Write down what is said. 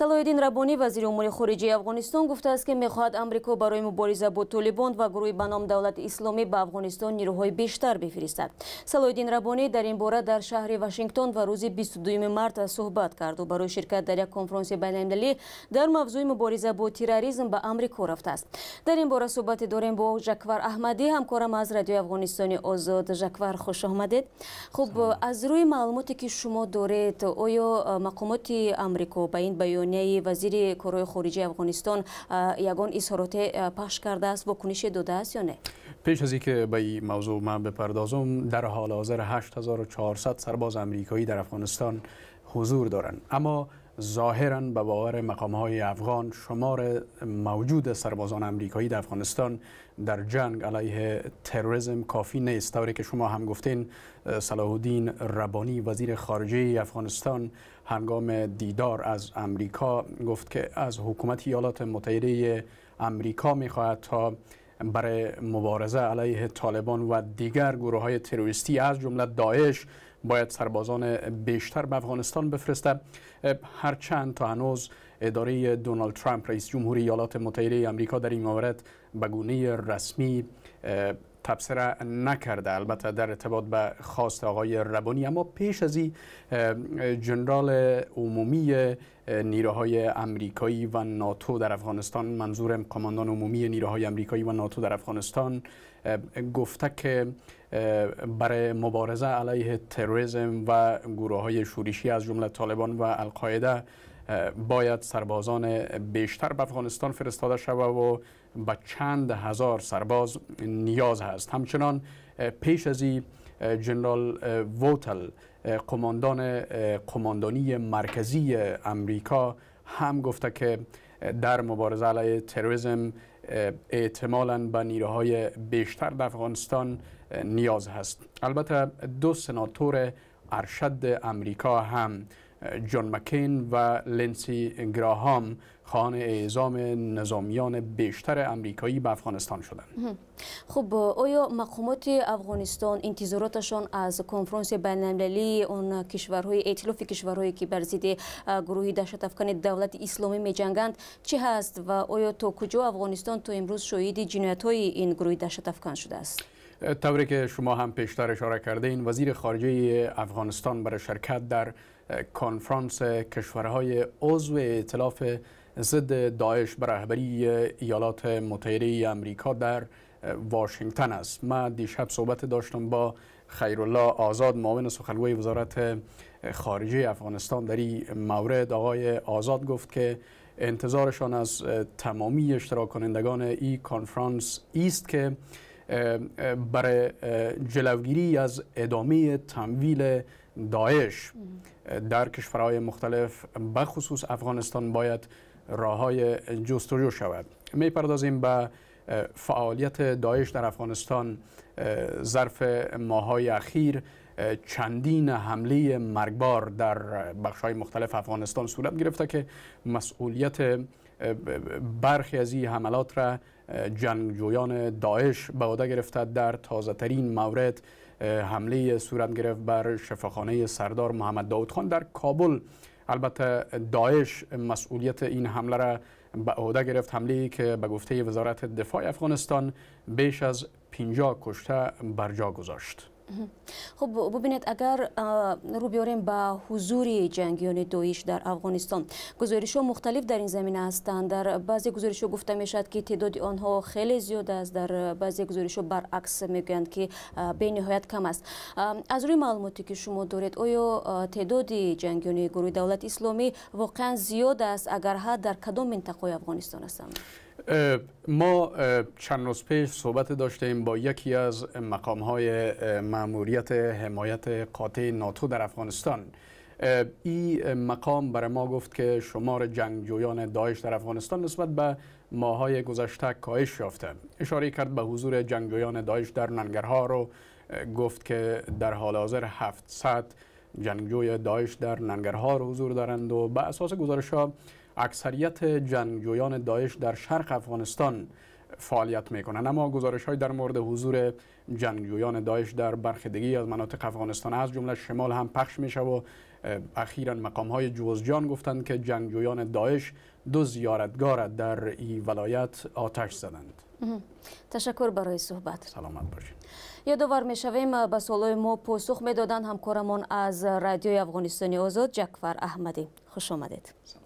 салоҳиддин рабонӣ вазири умури хориҷии афғонистон гуфтааст ки мехоҳад амрико барои мубориза бо толибон ва гурӯҳи ба ном давлати исломӣ ба афғонистон нирӯҳои бештар бифиристад салоҳиддин рабонӣ дар ин бора дар шаҳри вашингтон ва рӯзи бд март суҳбат карду барои ширкат дар як конфронси байналмилалӣ дар мавзӯи мубориза бо терроризм ба амрико рафтааст дар ин бора суҳбате дорем бо жаквар аҳмадӣ ҳамкорам аз радиои афғонистони озод жаквар хушомадед хуб аз рӯи маълумоте ки шумо доред оё мақомоти амрико ба ин баё میانه وزیر کره خارجه افغانستان یگان اظهارات پخش کرده است واکنش داده است یا نه پیش از اینکه به این موضوع من بپردازم در حال حاضر 8400 سرباز امریکایی در افغانستان حضور دارند اما ظاهرا به باور مقام های افغان شمار موجود سربازان امریکایی در افغانستان در جنگ علیه تروریسم کافی نیست طوری که شما هم گفتین صلاح الدین ربانی وزیر خارجه افغانستان هنگام دیدار از امریکا گفت که از حکومت ایالات متحده امریکا میخواهد تا برای مبارزه علیه طالبان و دیگر گروه های تروریستی از جمله داعش باید سربازان بیشتر به افغانستان بفرسته هرچند تا هنوز اداره دونالد ترامپ رئیس جمهوری ایالات متحده امریکا در این مورد به گونه رسمی تبصره نکرده البته در ارتباط به خواست آقای ربانی اما پیش از این جنرال عمومی نیروهای امریکایی و ناتو در افغانستان منظورم کماندان عمومی نیروهای امریکایی و ناتو در افغانستان گفته که برای مبارزه علیه تروریسم و گروه های شورشی از جمله طالبان و القاعده باید سربازان بیشتر به افغانستان فرستاده شود و به چند هزار سرباز نیاز هست همچنان پیش از این جنرال ووتل قماندان قماندانی مرکزی امریکا هم گفته که در مبارزه علیه تروریسم احتمالا به نیروهای بیشتر در افغانستان نیاز هست البته دو سناتور ارشد امریکا هم جان مکین و لنسی گراهام خانه اعزام نظامیان بیشتر امریکایی به افغانستان شدند. خب آیا مقامات افغانستان انتظاراتشان از کنفرانس المللی اون کشورهای ائتلاف کشورهایی که برزیده گروه دهشت افکن دولت اسلامی میجنگند چی هست و آیا تو کجا افغانستان تو امروز شاهد های این گروه دهشت افغان شده است؟ تبریک که شما هم پیشتر اشاره کرده این وزیر خارجه افغانستان برای شرکت در کنفرانس کشورهای عضو اطلاف ضد داعش بر رهبری ایالات متحده امریکا در واشنگتن است ما دیشب صحبت داشتم با خیرالله آزاد معاون سخنگوی وزارت خارجه افغانستان در این مورد آقای آزاد گفت که انتظارشان از تمامی اشتراک کنندگان ای کنفرانس است که برای جلوگیری از ادامه تمویل داعش در کشورهای مختلف بخصوص افغانستان باید راه های جستجو شود می پردازیم به فعالیت داعش در افغانستان ظرف ماهای اخیر چندین حمله مرگبار در های مختلف افغانستان صورت گرفته که مسئولیت برخی از این حملات را جنگجویان داعش به عهده گرفته در تازه ترین مورد حمله صورت گرفت بر شفاخانه سردار محمد داود خان در کابل البته داعش مسئولیت این حمله را به عهده گرفت حمله که به گفته وزارت دفاع افغانستان بیش از 50 کشته بر جا گذاشت хуб бубинед агар рӯ биёрем ба ҳузури ҷангиёни доиш дар афғонистон гузоришҳо мухталиф дар ин замина ҳастанд дар баъзе гузоришҳо гуфта мешавад ки теъдоди онҳо хеле зиёд аст дар баъзе гузоришҳо баръакс мегӯянд ки бениҳоят кам аст аз рӯи маълумоте ки шумо доред оё теъдоди ҷангиёни гурӯҳи давлати исломӣ воқеан зиёд аст агар ҳа дар кадом минтақои афғонистон ҳастанд ما چند روز پیش صحبت داشتیم با یکی از مقام های معموریت حمایت قاطع ناتو در افغانستان این مقام برای ما گفت که شمار جنگجویان داعش در افغانستان نسبت به ماهای گذشته کاهش یافته اشاره کرد به حضور جنگجویان داعش در ننگرها رو گفت که در حال حاضر 700 جنگجوی داعش در ننگرها حضور دارند و به اساس گزارش ها اکثریت جنگجویان داعش در شرق افغانستان فعالیت میکنند اما گزارش های در مورد حضور جنگجویان داعش در برخی از مناطق افغانستان از جمله شمال هم پخش میشه و اخیرا مقام های جوزجان گفتند که جنگجویان داعش دو زیارتگار در این ولایت آتش زدند تشکر برای صحبت سلامت باشید یادآور میشویم به سوالای ما پاسخ میدادند همکارمان از رادیو افغانستانی آزاد جکفر احمدی خوش آمدید